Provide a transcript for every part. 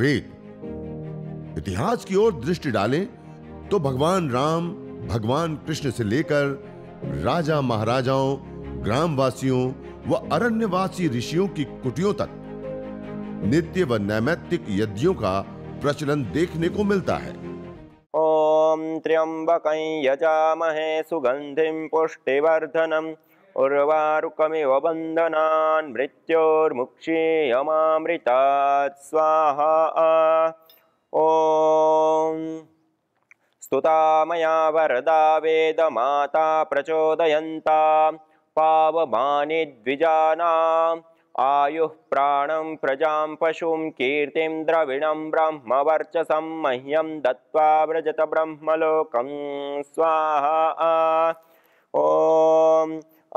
वेद इतिहास की ओर दृष्टि डालें तो भगवान राम भगवान कृष्ण से लेकर राजा महाराजाओं ग्रामवासियों व अरण्यवासी ऋषियों की कुटियों तक नित्य व नैमित्तिक यज्ञों का प्रचलन देखने को मिलता है ओम त्र्यंबक यजामहे सुगंधि पुष्टिवर्धनम उर्वारुकमिव वन्दनान् मृत्योर्मुक्षीयमामृतात् स्वाहा ॐ स्तुतामया वरदा वेदमाता प्रचोदयन्ता पावमानि द्विजानाम् आयुः प्राणं प्रजां पशुं कीर्तिं द्रविणं ब्रह्मवर्चसं मह्यं दत्त्वा व्रजत ब्रह्मलोकं स्वाहा ॐ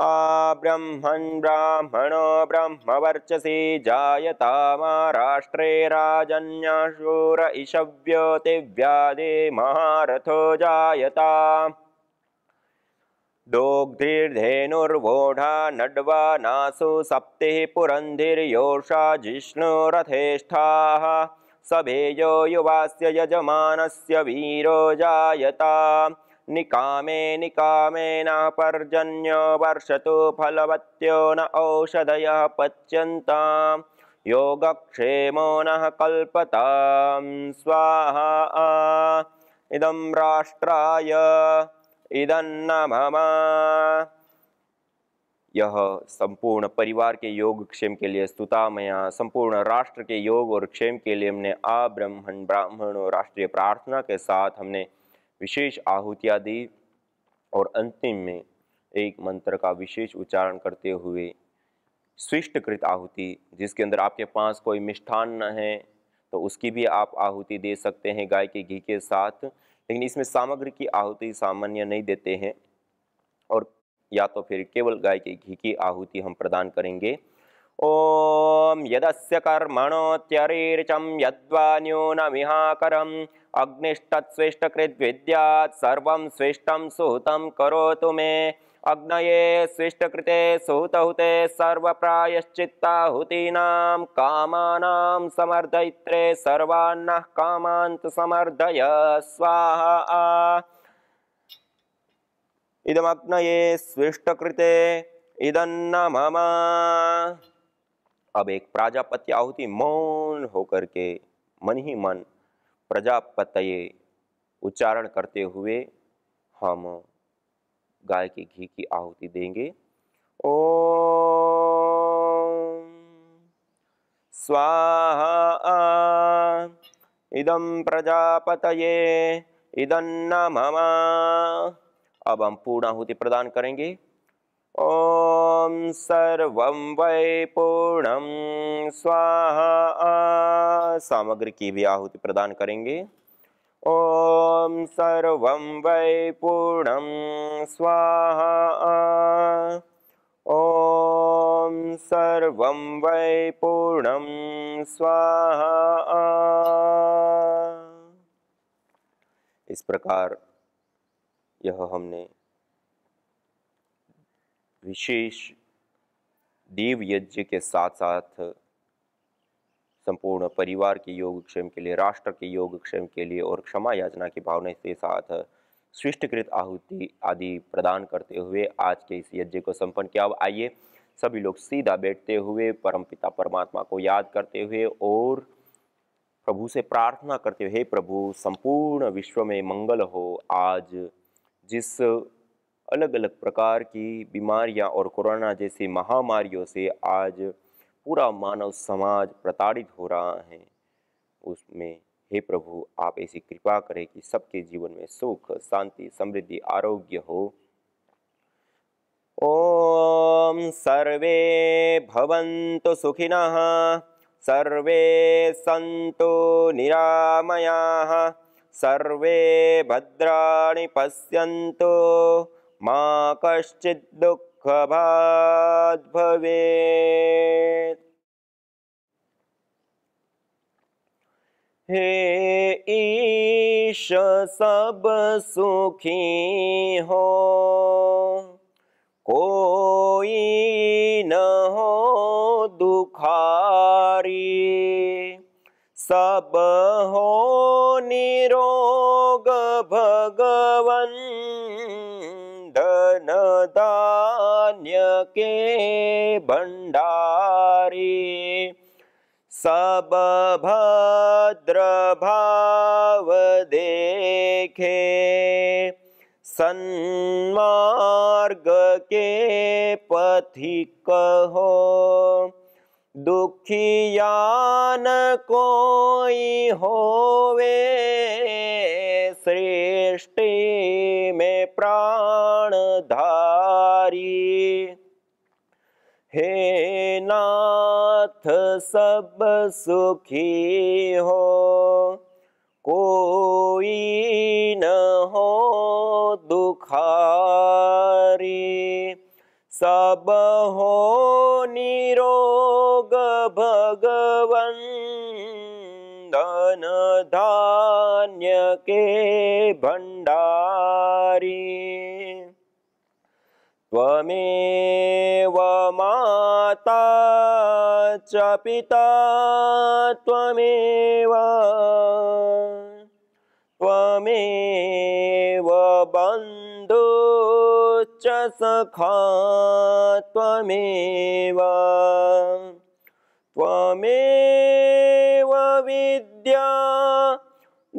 आ ब्रह्मन् ब्राह्मणो ब्रह्मवर्चसि जायतामाराष्ट्रे राजन्याशूर राष्ट्रे महारथो जायता दोग्धीर्धेनुर्वोढा नड्वा नासु सप्तिः पुरन्धिर्योषा जिष्णुरथेष्ठाः सभेयो युवास्य यजमानस्य वीरो जायता निकामे निकामे निकामेन पर्जन्यो वर्षतु फलवत्यो न औषधय पच्यन्ता योगक्षेमो नः कल्पतां स्वाहा इदं राष्ट्राय इदं इदन्नममा यह संपूर्ण परिवार के योग क्षेम के लिए स्तुतामया संपूर्ण राष्ट्र के योग और क्षेम के लिए हमने आ ब्रह्मण ब्राह्मण और राष्ट्रीय प्रार्थना के साथ हमने विशेष आहुतियाँ दी और अंतिम में एक मंत्र का विशेष उच्चारण करते हुए स्विष्टकृत आहुति जिसके अंदर आपके पास कोई मिष्ठान न है तो उसकी भी आप आहुति दे सकते हैं गाय के घी के साथ लेकिन इसमें सामग्री की आहुति सामान्य नहीं देते हैं और या तो फिर केवल गाय के घी की आहुति हम प्रदान करेंगे ओम यदस्य कर्मणोत्यरेचम यद्वा न्यूनमिहाकरम अग्निष्टत्स्वेष्टकृत् विद्यात् सर्वं स्विष्टं सुहुतं करोतु मे अग्नये हुते सुहुतहुते सर्वप्रायश्चित्ताहुतीनां काम समर्दयित्रे सर्वान्न कामान्त समर्दय स्वाहा इदमग्न स्विष्टकृते इदन्न मम अब एक प्राजापत्य आहुति मौन होकर के मन ही मन प्रजापत उच्चारण करते हुए हम गाय के घी की आहुति देंगे ओ स्वाहा इदम प्रजापतये इदन्ना मामा अब हम पूर्ण आहुति प्रदान करेंगे ॐ सर्वं वै पूर्णं स्वाहा सामग्री की भी आहुति प्रदान करेंगे ॐ सर्वं वै पूर्णं स्वाहा ॐ सर्वं वै पूर्णं स्वाहा इस प्रकार यह हमने विशेष देव यज्ञ के साथ साथ संपूर्ण परिवार के योग क्षेम के लिए राष्ट्र के योग क्षेम के लिए और क्षमा याचना की भावना के साथ स्विष्टकृत आहुति आदि प्रदान करते हुए आज के इस यज्ञ को संपन्न किया अब आइए सभी लोग सीधा बैठते हुए परमपिता परमात्मा को याद करते हुए और प्रभु से प्रार्थना करते हुए प्रभु संपूर्ण विश्व में मंगल हो आज जिस अलग अलग प्रकार की बीमारियां और कोरोना जैसी महामारियों से आज पूरा मानव समाज प्रताड़ित हो रहा है उसमें हे प्रभु आप ऐसी कृपा करें कि सबके जीवन में सुख शांति समृद्धि आरोग्य हो ओम सर्वे भवन्तु सुखिनः सर्वे सन्तु निरामयाः सर्वे भद्राणि पश्यन्तु मा कश्चित् भवे हे ईश सब सुखी हो कोई न हो दुखा के भंडारी सब भद्र भाव देखे सन्मार्ग के पथिक हो दुखियान कोई होवे सृष्टि में प्राण धारी हे नाथ सब सुखी हो कोई न हो दुखारी सब हो निरोग भगवन धन धान्य के भंडारी त्वमेव माता च पिता त्वमेव त्वमेव बन्धु च सखा त्वमेव त्वमेव विद्या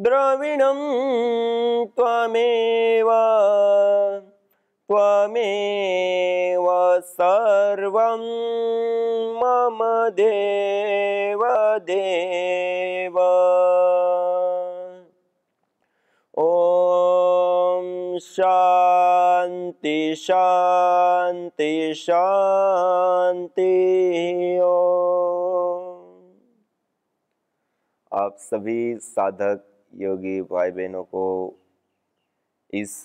द्रविणं त्वमेव त्वमेव सर्वं मम देव देव ॐ शान्ति शान्ति शान्ति आप सभी साधक योगी भाई बहनों को इस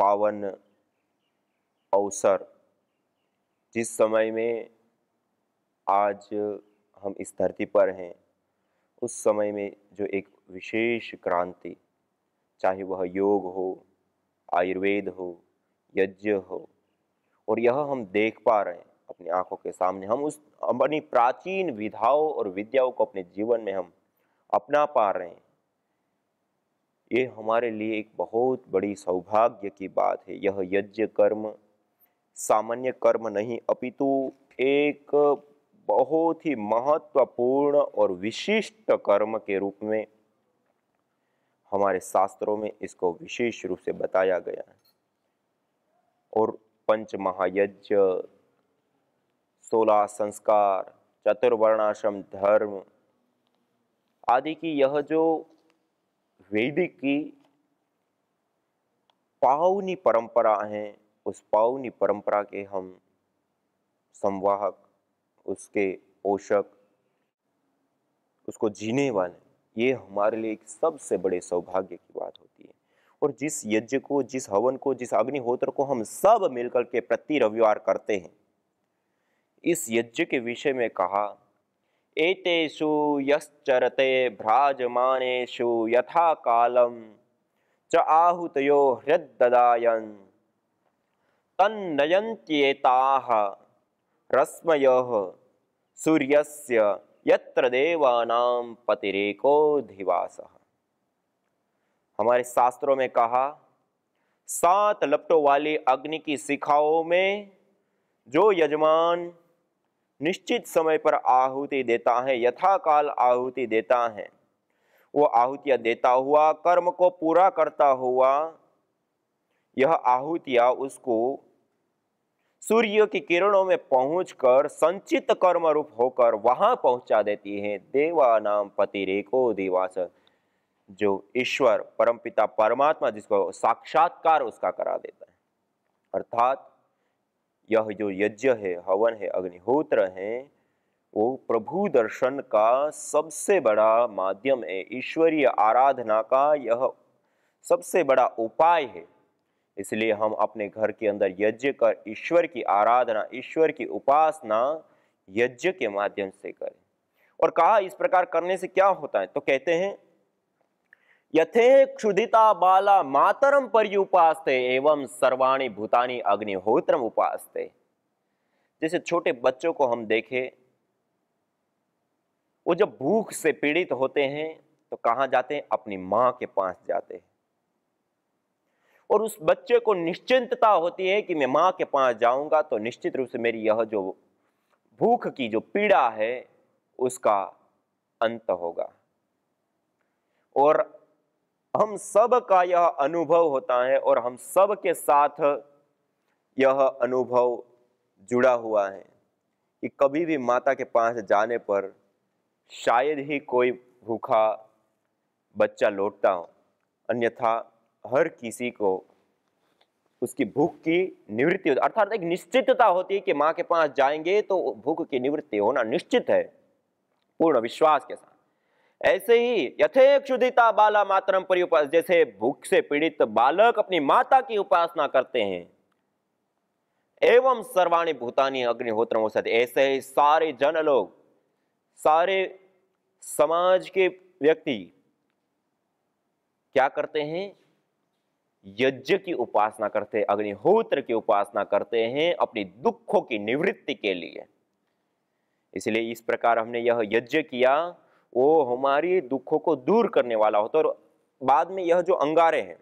पावन अवसर जिस समय में आज हम इस धरती पर हैं उस समय में जो एक विशेष क्रांति चाहे वह योग हो आयुर्वेद हो यज्ञ हो और यह हम देख पा रहे हैं अपनी आंखों के सामने हम उस अपनी प्राचीन विधाओं और विद्याओं को अपने जीवन में हम अपना पा रहे हैं ये हमारे लिए एक बहुत बड़ी सौभाग्य की बात है यह यज्ञ कर्म सामान्य कर्म नहीं अपितु एक बहुत ही महत्वपूर्ण और विशिष्ट कर्म के रूप में हमारे शास्त्रों में इसको विशेष रूप से बताया गया है और पंच महायज्ञ सोलह संस्कार चतुर्वर्णाश्रम धर्म आदि की यह जो वेदिक की पावनी परंपरा है उस पावनी परंपरा के हम संवाहक उसके पोषक उसको जीने वाले ये हमारे लिए एक सबसे बड़े सौभाग्य की बात होती है और जिस यज्ञ को जिस हवन को जिस अग्निहोत्र को हम सब मिलकर के प्रति रविवार करते हैं इस यज्ञ के विषय में कहा एतेषु यश्चरते भ्राजमानेषु यथा कालं च आहुतयो हृद्ददायन् तन्नयन्त्येताः रश्मयः सूर्यस्य यत्र देवानां पतिरेको धिवासः हमारे शास्त्रों में कहा सात लपटों वाली अग्नि की शिखाओं में जो यजमान निश्चित समय पर आहुति देता है यथाकाल आहुति देता है वो आहुतियाँ देता हुआ कर्म को पूरा करता हुआ यह आहुतियाँ उसको सूर्य की किरणों में पहुंचकर संचित कर्म रूप होकर वहां पहुंचा देती है देवा नाम पति रेखो देवास जो ईश्वर परमपिता परमात्मा जिसको साक्षात्कार उसका करा देता है अर्थात यह जो यज्ञ है हवन है अग्निहोत्र है वो प्रभु दर्शन का सबसे बड़ा माध्यम है ईश्वरीय आराधना का यह सबसे बड़ा उपाय है इसलिए हम अपने घर के अंदर यज्ञ कर ईश्वर की आराधना ईश्वर की उपासना यज्ञ के माध्यम से करें और कहा इस प्रकार करने से क्या होता है तो कहते हैं यथे क्षुदिता बाला मातरम पर्युपास्ते एवं सर्वाणी भूतानी अग्निहोत्रम उपासते जैसे छोटे बच्चों को हम देखे वो जब भूख से पीड़ित होते हैं तो कहां जाते हैं अपनी मां के पास जाते हैं और उस बच्चे को निश्चिंतता होती है कि मैं मां के पास जाऊंगा तो निश्चित रूप से मेरी यह जो भूख की जो पीड़ा है उसका अंत होगा और हम सब का यह अनुभव होता है और हम सब के साथ यह अनुभव जुड़ा हुआ है कि कभी भी माता के पास जाने पर शायद ही कोई भूखा बच्चा लौटता हो अन्यथा हर किसी को उसकी भूख की निवृत्ति होती अर्थात एक निश्चितता होती है कि माँ के पास जाएंगे तो भूख की निवृत्ति होना निश्चित है पूर्ण विश्वास के साथ ऐसे ही क्षुदिता बाला मातरम परिउपास जैसे भूख से पीड़ित बालक अपनी माता की उपासना करते हैं एवं सर्वाणी भूतानी अग्निहोत्र ऐसे ही सारे जन लोग सारे समाज के व्यक्ति क्या करते हैं यज्ञ की उपासना करते हैं अग्निहोत्र की उपासना करते हैं अपनी दुखों की निवृत्ति के लिए इसलिए इस प्रकार हमने यह यज्ञ किया वो हमारी दुखों को दूर करने वाला होता है और बाद में यह जो अंगारे हैं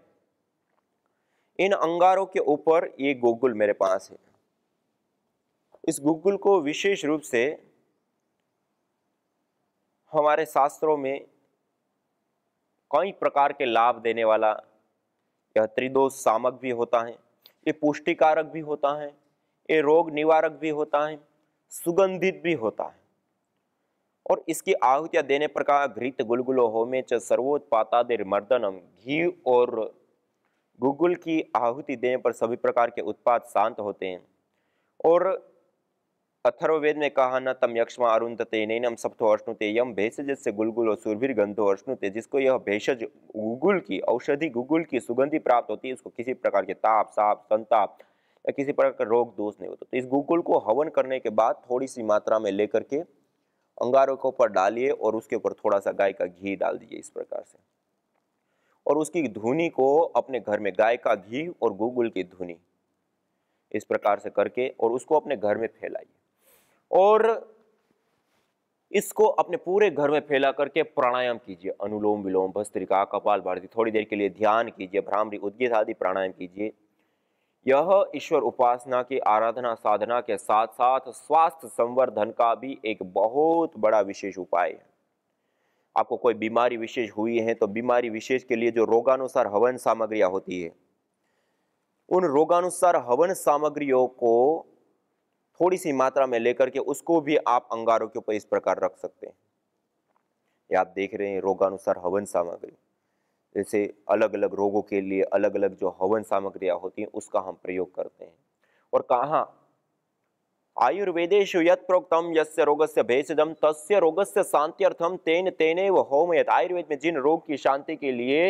इन अंगारों के ऊपर ये गूगल मेरे पास है इस गूगल को विशेष रूप से हमारे शास्त्रों में कई प्रकार के लाभ देने वाला यह त्रिदोष सामक भी होता है ये पुष्टिकारक भी होता है ये रोग निवारक भी होता है सुगंधित भी होता है और इसकी आहुतियाँ देने पर कहा घृत गुलगुलो होमे च सर्वोत्पातादिर मर्दनम घी और गुगुल की आहुति देने पर सभी प्रकार के उत्पाद शांत होते हैं और अथर्ववेद में कहा न तम यक्षमा अरुंधते नैनम सप्तो अश्नुते यम भेषज से गुलगुल और सुरभिर गंधो अश्नुते जिसको यह भेषज गुगुल की औषधि गुगुल की सुगंधि प्राप्त होती है उसको किसी प्रकार के ताप साप संताप या किसी प्रकार का रोग दोष नहीं होता तो इस गुगुल को हवन करने के बाद थोड़ी सी मात्रा में लेकर के अंगारों के ऊपर डालिए और उसके ऊपर थोड़ा सा गाय का घी डाल दीजिए इस प्रकार से और उसकी धुनी को अपने घर में गाय का घी और गूगल की धुनी इस प्रकार से करके और उसको अपने घर में फैलाइए और इसको अपने पूरे घर में फैला करके प्राणायाम कीजिए अनुलोम विलोम भस्त्रिका कपाल भारती थोड़ी देर के लिए ध्यान कीजिए भ्रामरी उद्गीत आदि प्राणायाम कीजिए यह ईश्वर उपासना की आराधना साधना के साथ साथ स्वास्थ्य संवर्धन का भी एक बहुत बड़ा विशेष उपाय है आपको कोई बीमारी विशेष हुई है तो बीमारी विशेष के लिए जो रोगानुसार हवन सामग्रियां होती है उन रोगानुसार हवन सामग्रियों को थोड़ी सी मात्रा में लेकर के उसको भी आप अंगारों के ऊपर इस प्रकार रख सकते हैं ये आप देख रहे हैं रोगानुसार हवन सामग्री जैसे अलग अलग रोगों के लिए अलग अलग जो हवन सामग्रियाँ होती हैं उसका हम प्रयोग करते हैं और कहाँ आयुर्वेदेश प्रोक्तम यस्य रोगस्य भेषजम तस्य रोगस्य अर्थम तेन तेने व होम आयुर्वेद में जिन रोग की शांति के लिए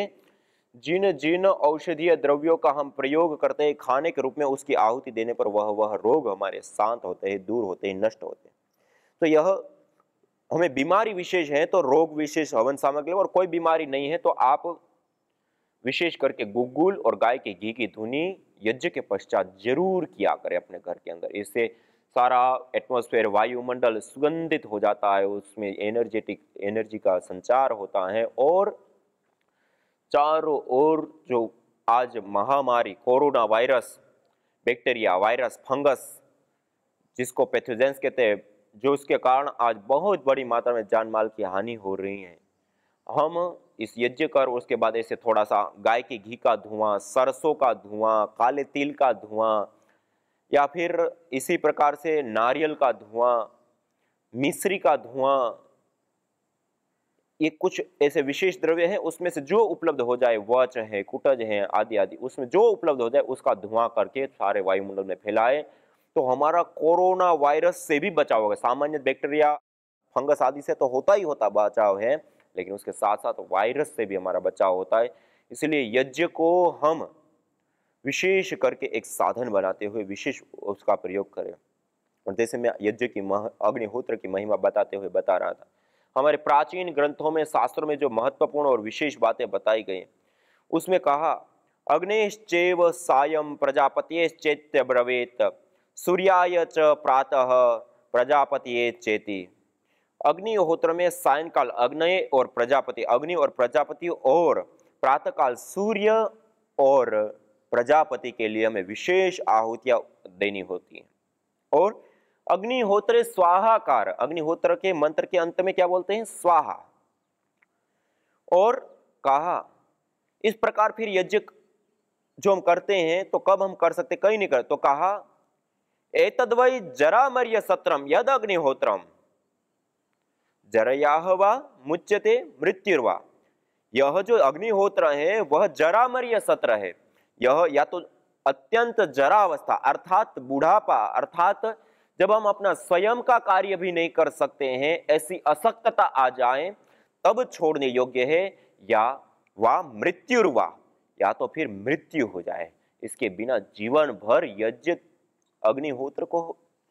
जिन जिन औषधीय द्रव्यों का हम प्रयोग करते हैं खाने के रूप में उसकी आहुति देने पर वह वह रोग हमारे शांत होते हैं दूर होते हैं नष्ट होते हैं तो यह हमें बीमारी विशेष है तो रोग विशेष हवन सामग्री और कोई बीमारी नहीं है तो आप विशेष करके गुगुल और गाय के घी की धुनी यज्ञ के पश्चात जरूर किया करें अपने घर के अंदर इससे सारा एटमॉस्फेयर वायुमंडल सुगंधित हो जाता है उसमें एनर्जेटिक एनर्जी का संचार होता है और चारों ओर जो आज महामारी corona virus bacteria virus fungus जिसको पैथोजेंस कहते हैं जो उसके कारण आज बहुत बड़ी मात्रा में जान माल की हानि हो रही है हम इस यज्ञ कर उसके बाद ऐसे थोड़ा सा गाय के घी का धुआं सरसों का धुआं काले तिल का धुआं या फिर इसी प्रकार से नारियल का धुआं मिश्री का धुआं ये कुछ ऐसे विशेष द्रव्य हैं उसमें से जो उपलब्ध हो जाए वच है कुटज है आदि आदि उसमें जो उपलब्ध हो जाए उसका धुआं करके सारे वायुमंडल में फैलाए तो हमारा कोरोना वायरस से भी बचाव होगा सामान्य बैक्टीरिया फंगस आदि से तो होता ही होता बचाव है लेकिन उसके साथ साथ वायरस से भी हमारा बचाव होता है इसलिए यज्ञ को हम विशेष करके एक साधन बनाते हुए विशेष उसका प्रयोग करें और जैसे मैं यज्ञ की अग्निहोत्र की महिमा बताते हुए बता रहा था हमारे प्राचीन ग्रंथों में शास्त्रों में जो महत्वपूर्ण और विशेष बातें बताई गई उसमें कहा अग्निश्चैव सायम प्रजापति चैत्य ब्रवेत सूर्याय च प्रातः प्रजापति चेती अग्निहोत्र में सायंकाल अग्नय और प्रजापति अग्नि और प्रजापति और प्रातःकाल सूर्य और प्रजापति के लिए हमें विशेष आहुतियां देनी होती है और अग्निहोत्र स्वाहाकार अग्निहोत्र के मंत्र के अंत में क्या बोलते हैं स्वाहा और कहा इस प्रकार फिर यज्ञ जो हम करते हैं तो कब हम कर सकते कहीं नहीं कर तो कहा एतद्वय मर्य सत्रम यद अग्निहोत्रम जरयाह व मुच्यते मृत्युर्वा यह जो अग्निहोत्र है वह जरामरीय सत्र है यह या तो अत्यंत जरा अवस्था अर्थात बुढ़ापा अर्थात जब हम अपना स्वयं का कार्य भी नहीं कर सकते हैं ऐसी असक्तता आ जाए तब छोड़ने योग्य है या वा मृत्युर्वा या तो फिर मृत्यु हो जाए इसके बिना जीवन भर यज्ञ अग्निहोत्र को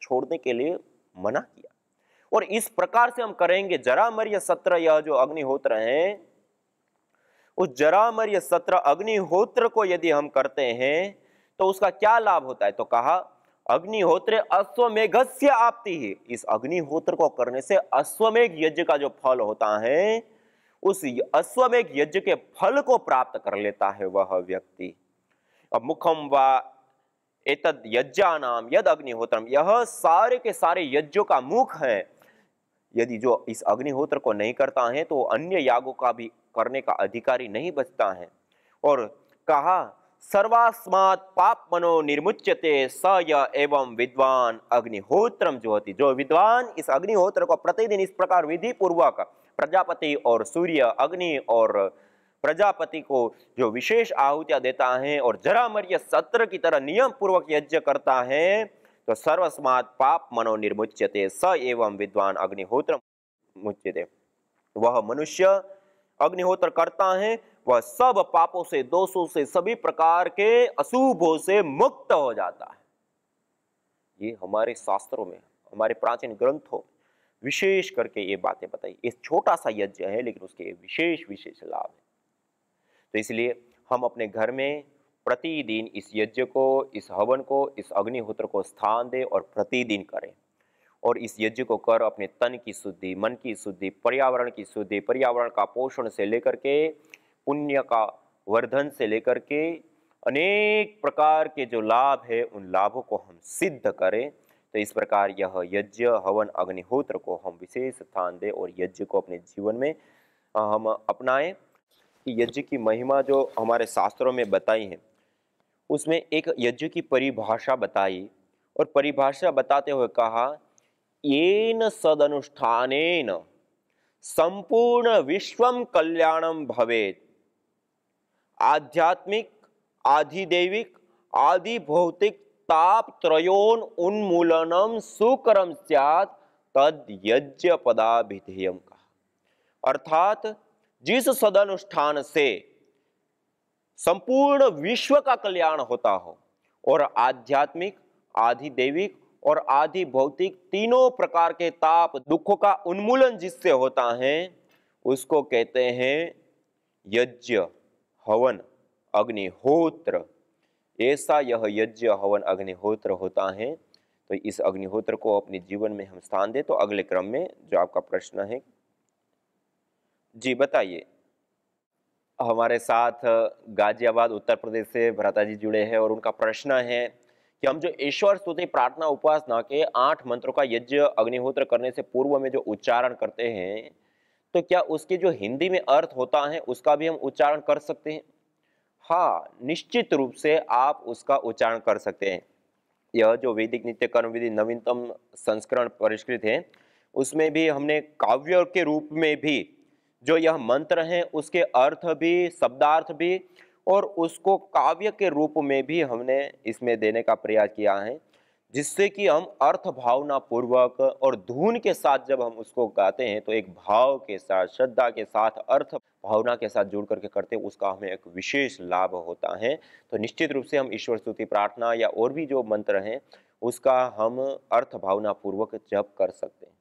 छोड़ने के लिए मना किया और इस प्रकार से हम करेंगे जरामर्य सत्र यह जो अग्निहोत्र है उस जरामर्य सत्र अग्निहोत्र को यदि हम करते हैं तो उसका क्या लाभ होता है तो कहा अग्निहोत्र अश्वमेघ से आपती ही इस अग्निहोत्र को करने से अश्वमेघ यज्ञ का जो फल होता है उस अश्वमेघ यज्ञ के फल को प्राप्त कर लेता है वह व्यक्ति अब मुखम व एतद यज्ञा नाम यद अग्निहोत्र यह सारे के सारे यज्ञों का मुख है यदि जो इस अग्निहोत्र को नहीं करता है तो अन्य यागों का भी करने का अधिकारी नहीं बचता है और कहा सर्वास्मात पाप मनो निर्मुच्यते स य एवं विद्वान अग्निहोत्रम होती जो विद्वान इस अग्निहोत्र को प्रतिदिन इस प्रकार विधि पूर्वक प्रजापति और सूर्य अग्नि और प्रजापति को जो विशेष आहुतियां देता है और जरा मर्य सत्र की तरह नियम पूर्वक यज्ञ करता है तो સર્વસ્માત पाप मनो નિર્મુચ્યતે स एवं विद्वान अग्निहोत्र मुच्यते वह मनुष्य अग्निहोत्र करता है वह सब पापों से दोषों से सभी प्रकार के अशुभों से मुक्त हो जाता है ये हमारे शास्त्रों में हमारे प्राचीन ग्रंथों विशेष करके ये बातें बताई एक छोटा सा यज्ञ है लेकिन उसके विशेष विशेष लाभ है तो इसलिए हम अपने घर में प्रतिदिन इस यज्ञ को इस हवन को इस अग्निहोत्र को स्थान दे और प्रतिदिन करें और इस यज्ञ को कर अपने तन की शुद्धि मन की शुद्धि पर्यावरण की शुद्धि पर्यावरण का पोषण से लेकर के पुण्य का वर्धन से लेकर के अनेक प्रकार के जो लाभ है उन लाभों को हम सिद्ध करें तो इस प्रकार यह यज्ञ हवन अग्निहोत्र को हम विशेष स्थान दें और यज्ञ को अपने जीवन में हम अपनाएं यज्ञ की महिमा जो हमारे शास्त्रों में बताई है उसमें एक यज्ञ की परिभाषा बताई और परिभाषा बताते हुए कहा येन सदनुष्ठान संपूर्ण विश्वम कल्याणम भवेत आध्यात्मिक आधिदेविक आदि भौतिक ताप त्रयोन उन्मूलनम सुकरम स्यात तद यज्ञ पदाभिधेयम कहा अर्थात जिस सदनुष्ठान से संपूर्ण विश्व का कल्याण होता हो और आध्यात्मिक आधि देविक और आधि भौतिक तीनों प्रकार के ताप दुखों का उन्मूलन जिससे होता है उसको कहते हैं यज्ञ हवन अग्निहोत्र ऐसा यह यज्ञ हवन अग्निहोत्र होता है तो इस अग्निहोत्र को अपने जीवन में हम स्थान दें तो अगले क्रम में जो आपका प्रश्न है जी बताइए हमारे साथ गाजियाबाद उत्तर प्रदेश से भ्राता जी जुड़े हैं और उनका प्रश्न है कि हम जो ईश्वर स्तुति प्रार्थना उपासना के आठ मंत्रों का यज्ञ अग्निहोत्र करने से पूर्व में जो उच्चारण करते हैं तो क्या उसके जो हिंदी में अर्थ होता है उसका भी हम उच्चारण कर सकते हैं हाँ निश्चित रूप से आप उसका उच्चारण कर सकते हैं यह जो वैदिक नित्य कर्म विधि नवीनतम संस्करण परिष्कृत है उसमें भी हमने काव्य के रूप में भी जो यह मंत्र हैं उसके अर्थ भी शब्दार्थ भी और उसको काव्य के रूप में भी हमने इसमें देने का प्रयास किया है जिससे कि हम अर्थ भावना पूर्वक और धुन के साथ जब हम उसको गाते हैं तो एक भाव के साथ श्रद्धा के साथ अर्थ भावना के साथ जुड़ करके करते हैं उसका हमें एक विशेष लाभ होता है तो निश्चित रूप से हम ईश्वर स्तुति प्रार्थना या और भी जो मंत्र हैं उसका हम अर्थ भावना पूर्वक जप कर सकते हैं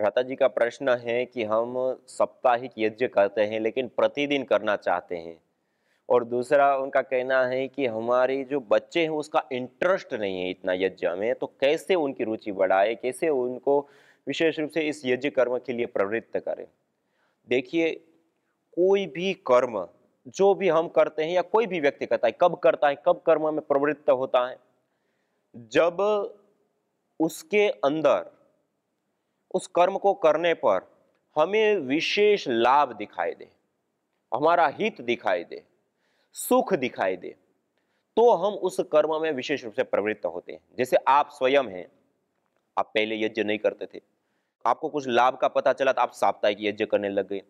राता जी का प्रश्न है कि हम साप्ताहिक यज्ञ करते हैं लेकिन प्रतिदिन करना चाहते हैं और दूसरा उनका कहना है कि हमारे जो बच्चे हैं उसका इंटरेस्ट नहीं है इतना यज्ञ में तो कैसे उनकी रुचि बढ़ाए कैसे उनको विशेष रूप से इस यज्ञ कर्म के लिए प्रवृत्त करें देखिए कोई भी कर्म जो भी हम करते हैं या कोई भी व्यक्ति करता है कब करता है कब कर्म में प्रवृत्त होता है जब उसके अंदर उस कर्म को करने पर हमें विशेष लाभ दिखाई दे हमारा हित दिखाई दे सुख दिखाई दे तो हम उस कर्म में विशेष रूप से प्रवृत्त होते हैं जैसे आप स्वयं हैं आप पहले यज्ञ नहीं करते थे आपको कुछ लाभ का पता चला तो आप साप्ताहिक यज्ञ करने लग गए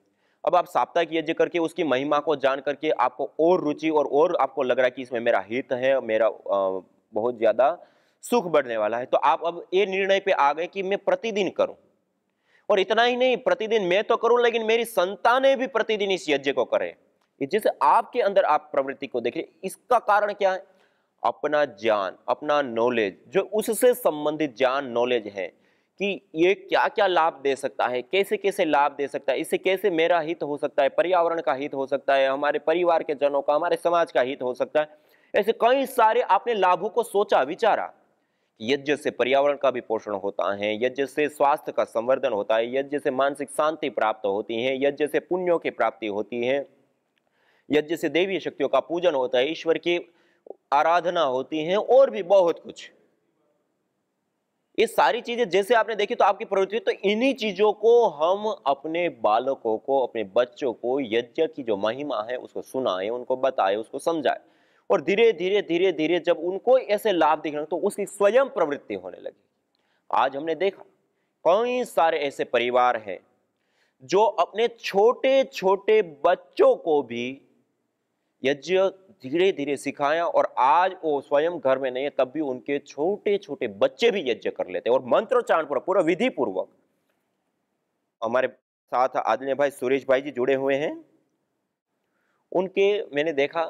अब आप साप्ताहिक यज्ञ करके उसकी महिमा को जान करके आपको और रुचि और और आपको लग रहा है कि इसमें मेरा हित है मेरा बहुत ज़्यादा सुख बढ़ने वाला है तो आप अब ये निर्णय पे आ गए कि मैं प्रतिदिन करूं और इतना ही नहीं प्रतिदिन मैं तो करूं लेकिन मेरी संतानें भी प्रतिदिन इस यज्ञ को करें जिससे आपके अंदर आप प्रवृत्ति को देखिए इसका कारण क्या है अपना ज्ञान अपना नॉलेज जो उससे संबंधित ज्ञान नॉलेज है कि ये क्या क्या लाभ दे सकता है कैसे कैसे लाभ दे सकता है इससे कैसे मेरा हित हो सकता है पर्यावरण का हित हो सकता है हमारे परिवार के जनों का हमारे समाज का हित हो सकता है ऐसे कई सारे आपने लाभों को सोचा विचारा यज्ञ से पर्यावरण का भी पोषण होता है यज्ञ से स्वास्थ्य का संवर्धन होता है यज्ञ से मानसिक शांति प्राप्त होती है यज्ञ से पुण्यों की प्राप्ति होती है यज्ञ से देवी शक्तियों का पूजन होता है ईश्वर की आराधना होती है और भी बहुत कुछ ये सारी चीजें जैसे आपने देखी तो आपकी प्रवृत्ति तो इन्हीं चीजों को हम अपने बालकों को अपने बच्चों को यज्ञ की जो महिमा है उसको सुनाए उनको बताए उसको समझाए और धीरे धीरे धीरे धीरे जब उनको ऐसे लाभ रहे तो उसकी स्वयं प्रवृत्ति होने लगी आज हमने देखा कई सारे ऐसे परिवार हैं जो अपने छोटे छोटे बच्चों को भी यज्ञ धीरे धीरे सिखाया और आज वो स्वयं घर में नहीं है तब भी उनके छोटे छोटे बच्चे भी यज्ञ कर लेते हैं और मंत्रोच्चारण पूरा पूरा विधि पूर्वक हमारे साथ आदरणीय भाई सुरेश भाई जी जुड़े हुए हैं उनके मैंने देखा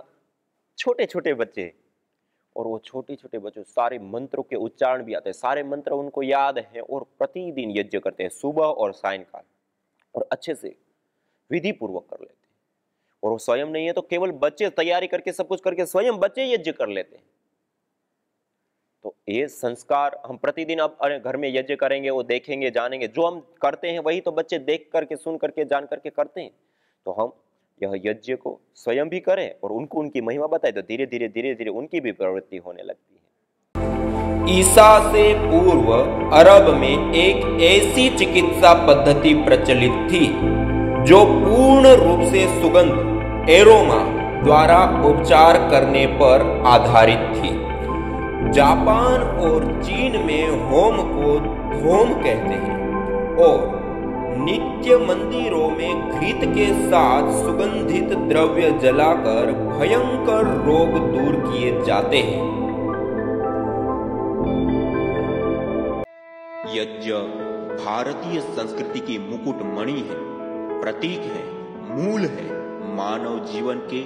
छोटे छोटे बच्चे और वो छोटे छोटे बच्चों सारे मंत्रों के उच्चारण भी आते हैं सारे मंत्र उनको याद हैं और प्रतिदिन यज्ञ करते हैं सुबह और सायंकाल और अच्छे से विधि पूर्वक कर लेते हैं और वो स्वयं नहीं है तो केवल बच्चे तैयारी करके सब कुछ करके स्वयं बच्चे यज्ञ कर लेते हैं तो ये संस्कार हम प्रतिदिन अब घर में यज्ञ करेंगे वो देखेंगे जानेंगे जो हम करते हैं वही तो बच्चे देख करके सुन करके जान करके करते हैं तो हम यह यज्ञ को स्वयं भी करें और उनको उनकी महिमा बताए तो धीरे धीरे धीरे धीरे उनकी भी प्रवृत्ति होने लगती है ईसा से पूर्व अरब में एक ऐसी चिकित्सा पद्धति प्रचलित थी जो पूर्ण रूप से सुगंध एरोमा द्वारा उपचार करने पर आधारित थी जापान और चीन में होम को धोम कहते हैं और नित्य मंदिरों में घृत के साथ सुगंधित द्रव्य जलाकर भयंकर रोग दूर किए जाते हैं यज्ञ भारतीय संस्कृति की मुकुट मणि है प्रतीक है मूल है मानव जीवन के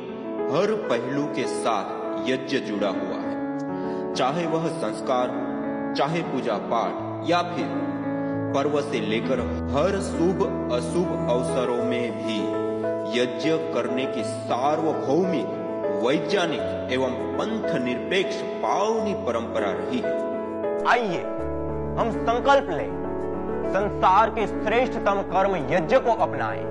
हर पहलू के साथ यज्ञ जुड़ा हुआ है चाहे वह संस्कार चाहे पूजा पाठ या फिर पर्व से लेकर हर शुभ अशुभ अवसरों में भी यज्ञ करने की सार्वभौमिक वैज्ञानिक एवं पंथ निरपेक्ष पावनी परंपरा रही है आइए हम संकल्प लें संसार के श्रेष्ठतम कर्म यज्ञ को अपनाएं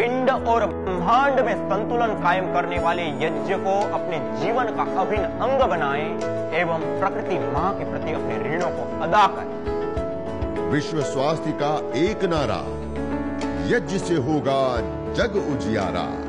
पिंड और ब्रह्मांड में संतुलन कायम करने वाले यज्ञ को अपने जीवन का अभिन्न अंग बनाएं एवं प्रकृति मां के प्रति अपने ऋणों को अदा करें विश्व स्वास्थ्य का एक नारा यज्ञ से होगा जग उजियारा